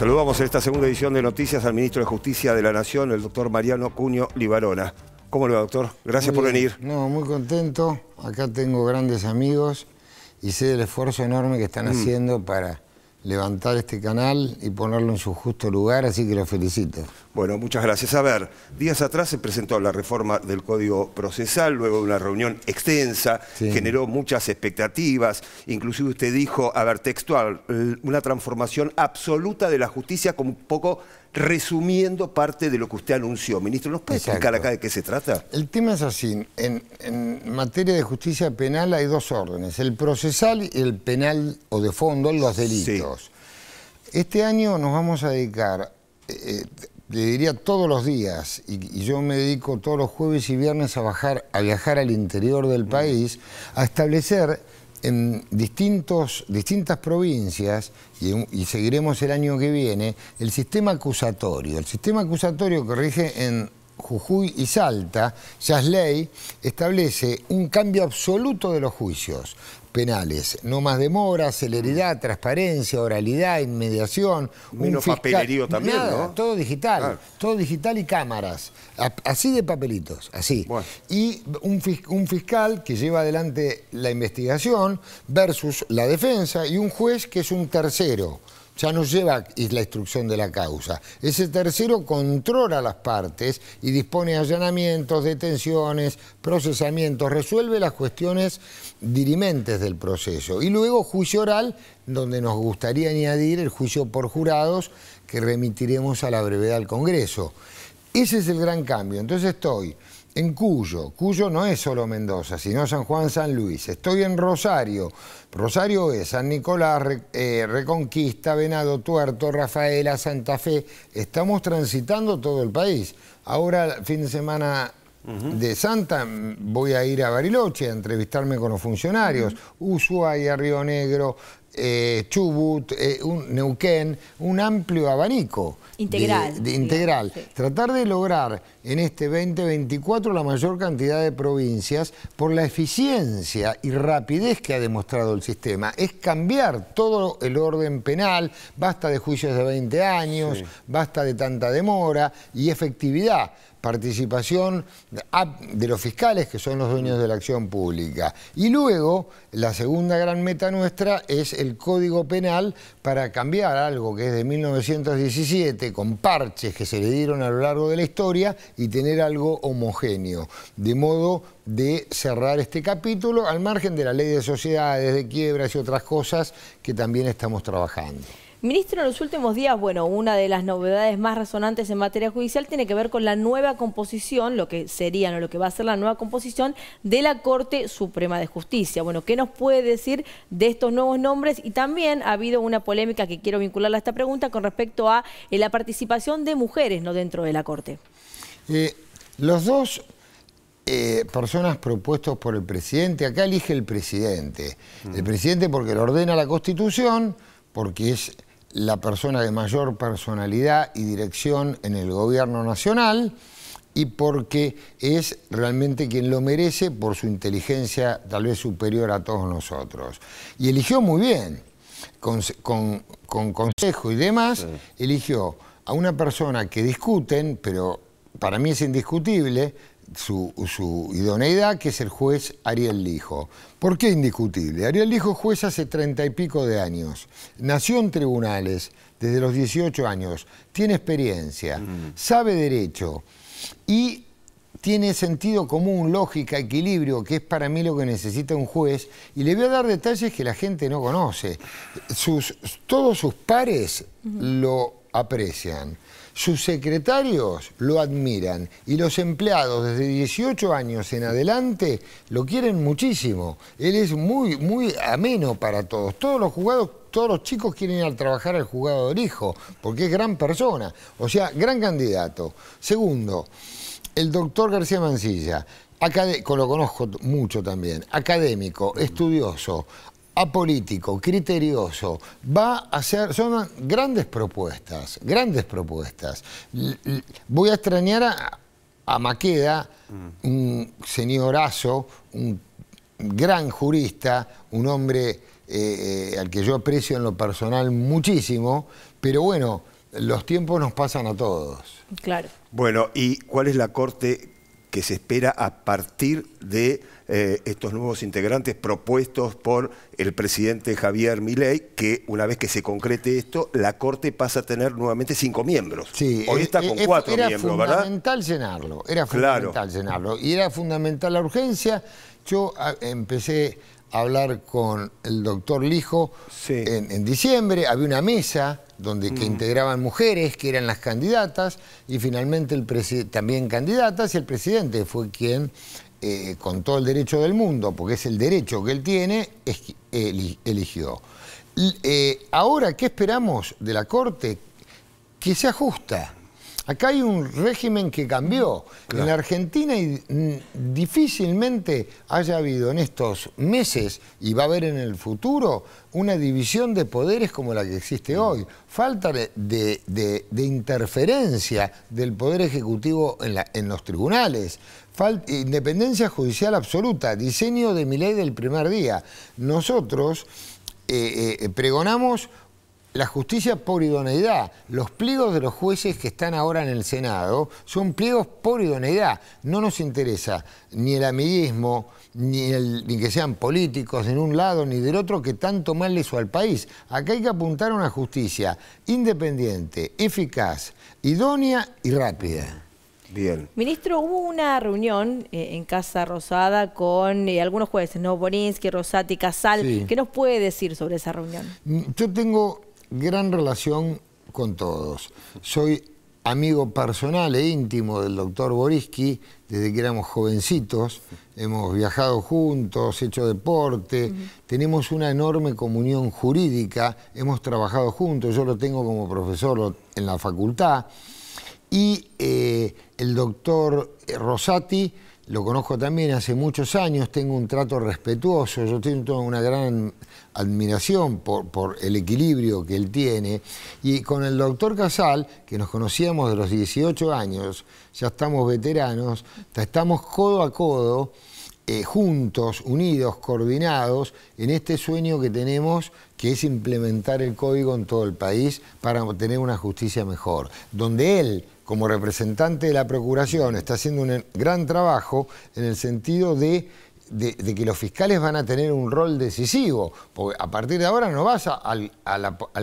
Saludamos en esta segunda edición de Noticias al Ministro de Justicia de la Nación, el doctor Mariano Cuño Libarona. ¿Cómo le va, doctor? Gracias por venir. No, muy contento. Acá tengo grandes amigos y sé del esfuerzo enorme que están mm. haciendo para levantar este canal y ponerlo en su justo lugar, así que lo felicito. Bueno, muchas gracias. A ver, días atrás se presentó la reforma del Código Procesal, luego de una reunión extensa, generó muchas expectativas, inclusive usted dijo, a ver, textual, una transformación absoluta de la justicia como un poco resumiendo parte de lo que usted anunció. Ministro, ¿nos puede explicar acá de qué se trata? El tema es así. En, en, materia de justicia penal hay dos órdenes, el procesal y el penal o de fondo, los delitos. Este año nos vamos a dedicar, eh, eh, le diría todos los días, y, yo me dedico todos los jueves y viernes a, bajar, a viajar al interior del país, a establecer en distintos, distintas provincias, y, y, seguiremos el año que viene, el sistema acusatorio. El sistema acusatorio que rige en Jujuy y Salta, ya es ley, establece un cambio absoluto de los juicios penales. No más demora, celeridad, transparencia, oralidad, inmediación. Menos papelerío también, Todo digital, todo digital y cámaras. Así de papelitos, así. Y un, un fiscal que lleva adelante la investigación versus la defensa y un juez que es un tercero ya no lleva la instrucción de la causa. Ese tercero controla las partes y dispone de allanamientos, detenciones, procesamientos, resuelve las cuestiones dirimentes del proceso. Y luego juicio oral, donde nos gustaría añadir el juicio por jurados que remitiremos a la brevedad al Congreso. Ese es el gran cambio. Entonces estoy en Cuyo. Cuyo no es solo Mendoza, sino San Juan, San Luis. Estoy en Rosario. Rosario es San Nicolás, eh, Reconquista, Venado Tuerto, Rafaela, Santa Fe. Estamos transitando todo el país. Ahora, fin de semana de Santa, voy a ir a Bariloche a entrevistarme con los funcionarios. Ushuaia, Río Negro, eh, Chubut, eh, Neuquén, un amplio abanico. Integral. Tratar de lograr en este 2024 la mayor cantidad de provincias por la eficiencia y rapidez que ha demostrado el sistema. Es cambiar todo el orden penal, basta de juicios de 20 años, basta de tanta demora y efectividad participación ah, de los fiscales, que son los dueños de la acción pública. Y luego, la segunda gran meta nuestra es el Código Penal para cambiar algo que es de 1917, con parches que se le dieron a lo largo de la historia, y tener algo homogéneo, de modo de cerrar este capítulo, al margen de la ley de sociedades, de quiebras y otras cosas que también estamos trabajando. Ministro, en los últimos días, bueno, una de las novedades más resonantes en materia judicial tiene que ver con la nueva composición, lo que sería, o lo que va a ser la nueva composición de la Corte Suprema de Justicia. Bueno, ¿qué nos puede decir de estos nuevos nombres? Y también ha habido una polémica que quiero vincularla a esta pregunta con respecto a eh, la participación de mujeres no dentro de la Corte. Eh, los dos eh, personas propuestos por el presidente, acá elige el presidente. El presidente porque lo ordena la Constitución, porque es la persona de mayor personalidad y dirección en el gobierno nacional y porque es realmente quien lo merece por su inteligencia tal vez superior a todos nosotros. Y eligió muy bien, con, consejo y demás, eligió a una persona que discuten, pero para mí es indiscutible, su, idoneidad, que es el juez Ariel Lijo. ¿Por qué indiscutible? Ariel Lijo es juez hace treinta y pico de años, nació en tribunales desde los 18 años, tiene experiencia, mm. sabe derecho y tiene sentido común, lógica, equilibrio, que es para mí lo que necesita un juez, y le voy a dar detalles que la gente no conoce. todos sus pares lo aprecian. Sus secretarios lo admiran y los empleados desde 18 años en adelante lo quieren muchísimo. Él es muy, muy ameno para todos. Todos los jugados todos los chicos quieren ir a trabajar al jugador hijo, porque es gran persona, o sea, gran candidato. Segundo, el doctor García Mancilla, lo conozco mucho también, académico, estudioso, político criterioso, va a hacer, son grandes propuestas, grandes propuestas. Voy a extrañar a, Maqueda, mm. un señorazo, un gran jurista, un hombre eh, eh, al que yo aprecio en lo personal muchísimo, pero bueno, los tiempos nos pasan a todos. Claro. Bueno, ¿y cuál es la corte que se espera a partir de eh, estos nuevos integrantes propuestos por el presidente Javier Milei, que una vez que se concrete esto, la Corte pasa a tener nuevamente cinco miembros. Hoy está e-, con e-, cuatro miembros, ¿verdad? Era fundamental llenarlo, era fundamental llenarlo. Y era fundamental la urgencia. Yo ah, empecé hablar con el doctor Lijo en, diciembre. Había una mesa donde que mm. integraban mujeres que eran las candidatas y finalmente el también candidatas y el presidente fue quien eh, con todo el derecho del mundo, porque es el derecho que él tiene, eligió. Eh, ahora, ¿qué esperamos de la Corte? Que sea justa Acá hay un régimen que cambió. Mm, en la Argentina mm, difícilmente haya habido en estos meses y va a haber en el futuro una división de poderes como la que existe mm. hoy. Falta de, interferencia del Poder Ejecutivo en, los tribunales. Falta, independencia judicial absoluta. Diseño de mi ley del primer día. Nosotros eh, eh, pregonamos la justicia por idoneidad. Los pliegos de los jueces que están ahora en el Senado son pliegos por idoneidad. No nos interesa ni el amiguismo, ni, el, que sean políticos en un lado ni del otro que tanto mal le hizo al país. Acá hay que apuntar a una justicia independiente, eficaz, idónea y rápida. Bien. Ministro, hubo una reunión eh, en Casa Rosada con eh, algunos jueces, ¿no? Borinsky, Rosati, Casal. ¿Qué nos puede decir sobre esa reunión? Yo tengo gran relación con todos. Soy amigo personal e íntimo del doctor Boriski desde que éramos jovencitos. Hemos viajado juntos, hecho deporte, tenemos una enorme comunión jurídica, hemos trabajado juntos, yo lo tengo como profesor en la facultad. Y eh, el doctor Rosati lo conozco también hace muchos años, tengo un trato respetuoso, yo tengo una gran admiración por, el equilibrio que él tiene. Y con el doctor Casal, que nos conocíamos de los 18 años, ya estamos veteranos, estamos codo a codo eh, juntos, unidos, coordinados en este sueño que tenemos, que es implementar el código en todo el país para tener una justicia mejor, donde él, como representante de la Procuración, está haciendo un gran trabajo en el sentido de que los fiscales van a tener un rol decisivo, porque a partir de ahora no vas al,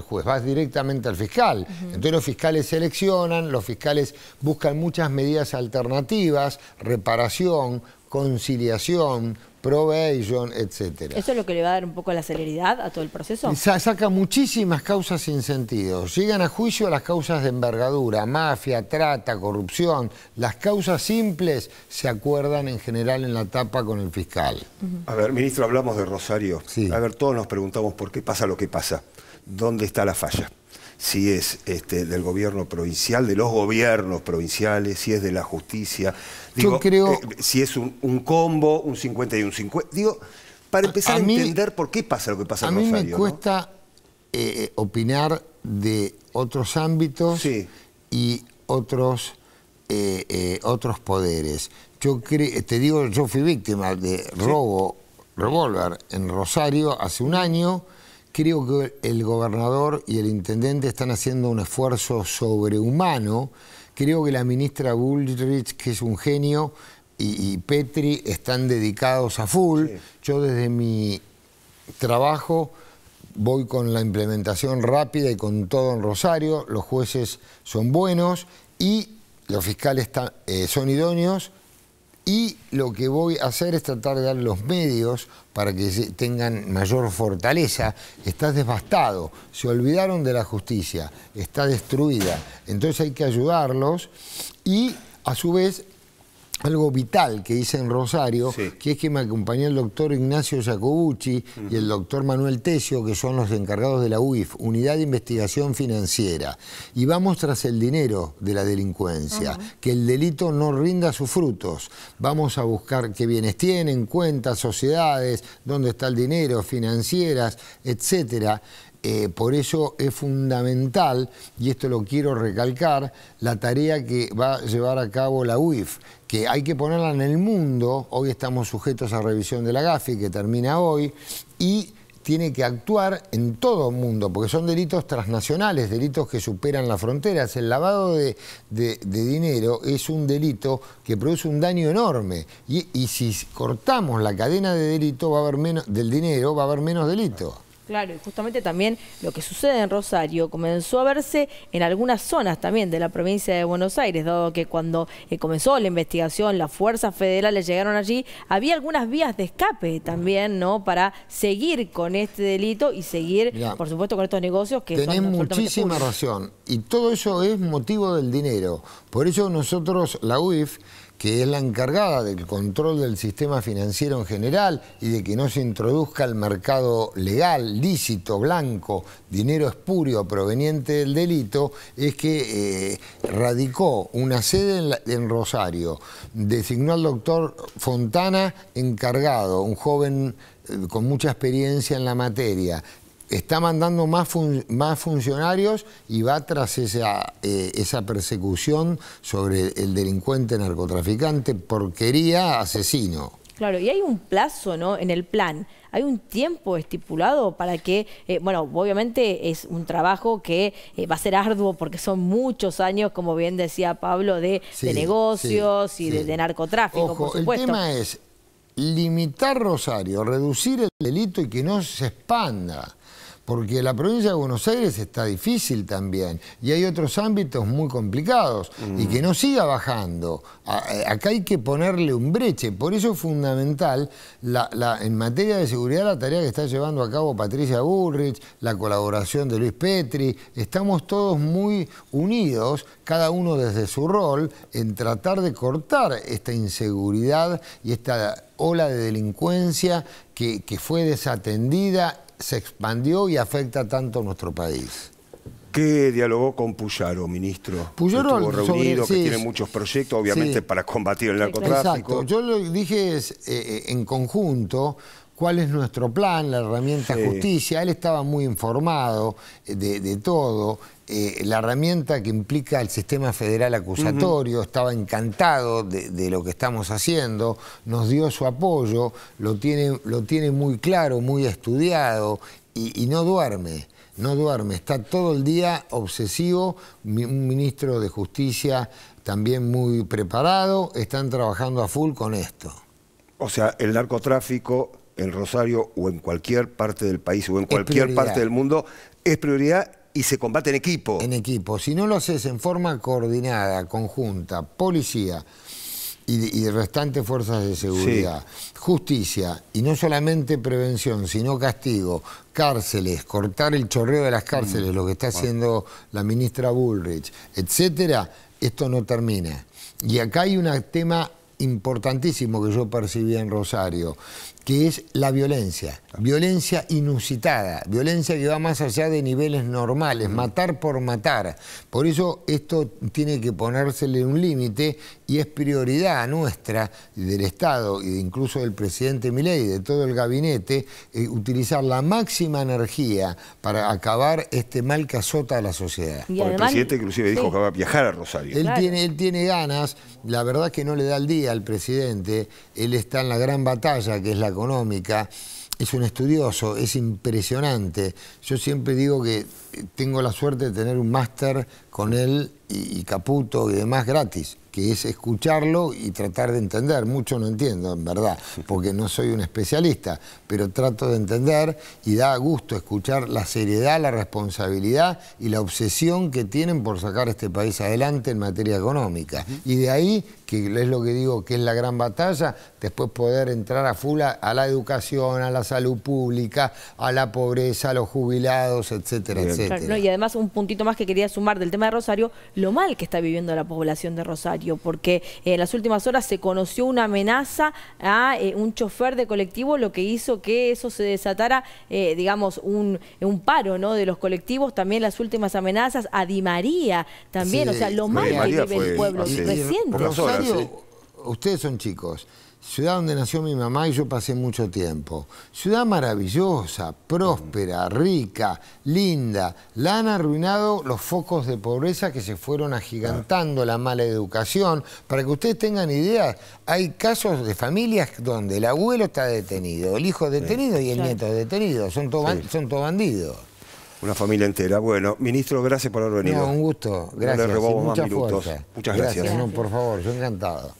juez, vas directamente al fiscal. Entonces los fiscales seleccionan, los fiscales buscan muchas medidas alternativas, reparación, conciliación, probation, etc. ¿Eso es lo que le va a dar un poco la celeridad a todo el proceso? saca muchísimas causas sin sentido. Llegan a juicio las causas de envergadura, mafia, trata, corrupción. Las causas simples se acuerdan en general en la tapa con el fiscal. A ver, ministro, hablamos de Rosario. Sí. A ver, todos nos preguntamos por qué pasa lo que pasa. ¿Dónde está la falla? si es este, del gobierno provincial, de los gobiernos provinciales, si es de la justicia. Eh, si es un, combo, un 50 y un 50. Digo, para empezar a, entender por qué pasa lo que pasa en Rosario. A mí me cuesta eh, eh, opinar de otros ámbitos y otros... otros poderes. Yo te digo, yo fui víctima de robo, revólver en Rosario hace un año creo que el gobernador y el intendente están haciendo un esfuerzo sobrehumano. Creo que la ministra Bullrich, que es un genio, y, Petri están dedicados a full. Yo desde mi trabajo voy con la implementación rápida y con todo en Rosario. Los jueces son buenos y los fiscales eh, son idóneos y lo que voy a hacer es tratar de dar los medios para que tengan mayor fortaleza. Está devastado, se olvidaron de la justicia, está destruida. Entonces hay que ayudarlos y a su vez algo vital que hice en Rosario, que es que me acompañó el doctor Ignacio Jacobucci y el doctor Manuel Tesio, que son los encargados de la UIF, Unidad de Investigación Financiera. Y vamos tras el dinero de la delincuencia, que el delito no rinda sus frutos. Vamos a buscar qué bienes tienen, cuentas, sociedades, dónde está el dinero, financieras, etc. Eh, por eso es fundamental, y esto lo quiero recalcar, la tarea que va a llevar a cabo la UIF, hay que ponerla en el mundo, hoy estamos sujetos a revisión de la GAFI que termina hoy, y tiene que actuar en todo el mundo, porque son delitos transnacionales, delitos que superan las fronteras. El lavado de, dinero es un delito que produce un daño enorme. Y, y si cortamos la cadena de delito va a haber menos, del dinero, va a haber menos delito. Claro, y justamente también lo que sucede en Rosario comenzó a verse en algunas zonas también de la provincia de Buenos Aires, dado que cuando eh, comenzó la investigación, las fuerzas federales llegaron allí, había algunas vías de escape también, ¿no? Para seguir con este delito y seguir, por supuesto, con estos negocios que tenés muchísima razón y todo eso es motivo del dinero. Por eso nosotros, la UIF, que es la encargada del control del sistema financiero en general y de que no se introduzca al mercado legal, lícito, blanco, dinero espurio proveniente del delito, es que eh, radicó una sede en, Rosario, designó al doctor Fontana encargado, un joven eh, con mucha experiencia en la materia, está mandando más, más funcionarios y va tras esa, eh, esa persecución sobre el delincuente narcotraficante, porquería, asesino. Claro, y hay un plazo, ¿no? En el plan. Hay un tiempo estipulado para que, eh, bueno, obviamente es un trabajo que eh, va a ser arduo porque son muchos años, como bien decía Pablo, de, negocios y De, narcotráfico. por supuesto. El tema es, limitar Rosario, reducir el delito y que no se expanda porque la provincia de Buenos Aires está difícil también y hay otros ámbitos muy complicados y mm. que no siga bajando. Eh, acá hay que ponerle un breche, por eso es fundamental la, en materia de seguridad la tarea que está llevando a cabo Patricia Bullrich, la colaboración de Luis Petri, estamos todos muy unidos, cada uno desde su rol, en tratar de cortar esta inseguridad y esta ola de delincuencia que, que fue desatendida se expandió y afecta tanto a nuestro país. ¿Qué dialogó con Puyaro, ministro? Puyaro estuvo reunido, que tiene muchos proyectos, obviamente, para combatir el narcotráfico. Yo lo dije eh, eh, en conjunto, cuál es nuestro plan, la herramienta justicia. Él estaba muy informado eh, de, todo. Eh, la herramienta que implica el sistema federal acusatorio, estaba encantado de, lo que estamos haciendo, nos dio su apoyo, lo tiene, lo tiene muy claro, muy estudiado y, y no duerme no duerme, está todo el día obsesivo, un ministro de Justicia también muy preparado, están trabajando a full con esto. O sea, el narcotráfico en Rosario o en cualquier parte del país o en cualquier parte del mundo es prioridad y se combate en equipo. En equipo. Si no lo haces en forma coordinada, conjunta, policía y, restantes fuerzas de seguridad, justicia, y no solamente prevención, sino castigo, cárceles, cortar el chorreo de las cárceles, mm. lo que está haciendo la ministra Bullrich, etcétera, esto no termina. Y acá hay un tema importantísimo que yo percibí en Rosario, que es la violencia, violencia inusitada, violencia que va más allá de niveles normales, matar por matar. Por eso esto tiene que ponérsele un límite y es prioridad nuestra, del Estado e incluso del presidente Milei, de todo el gabinete, eh, utilizar la máxima energía para acabar este mal que azota a la sociedad. el presidente inclusive dijo que va a viajar a Rosario. Él, tiene, él tiene ganas, la verdad que no le da el día al presidente, él está en la gran batalla que es la económica, es un estudioso, es impresionante. Yo siempre digo que tengo la suerte de tener un máster con él y, Caputo y demás gratis, que es escucharlo y tratar de entender. Mucho no entiendo, en verdad, porque no soy un especialista, pero trato de entender y da gusto escuchar la seriedad, la responsabilidad y la obsesión que tienen por sacar este país adelante en materia económica. Y de ahí que es lo que digo que es la gran batalla, después poder entrar a full a, la educación, a la salud pública, a la pobreza, a los jubilados, etcétera, etcétera. y además un puntito más que quería sumar del tema de Rosario, lo mal que está viviendo la población de Rosario, porque en las últimas horas se conoció una amenaza a eh, un chofer de colectivo, lo que hizo que eso se desatara, eh, digamos, un, paro ¿no? de los colectivos, también las últimas amenazas a Di María, también, o sea, lo mal que vive el pueblo, reciente ustedes son chicos. Ciudad donde nació mi mamá y yo pasé mucho tiempo. Ciudad maravillosa, próspera, rica, linda. La han arruinado los focos de pobreza que se fueron agigantando, la mala educación. Para que ustedes tengan idea, hay casos de familias donde el abuelo está detenido, el hijo detenido y el nieto detenido. Son todos son bandidos. Una familia entera. Bueno, ministro, gracias por haber venido. un gusto. Gracias. le robamos minutos. Muchas gracias. por favor, encantado.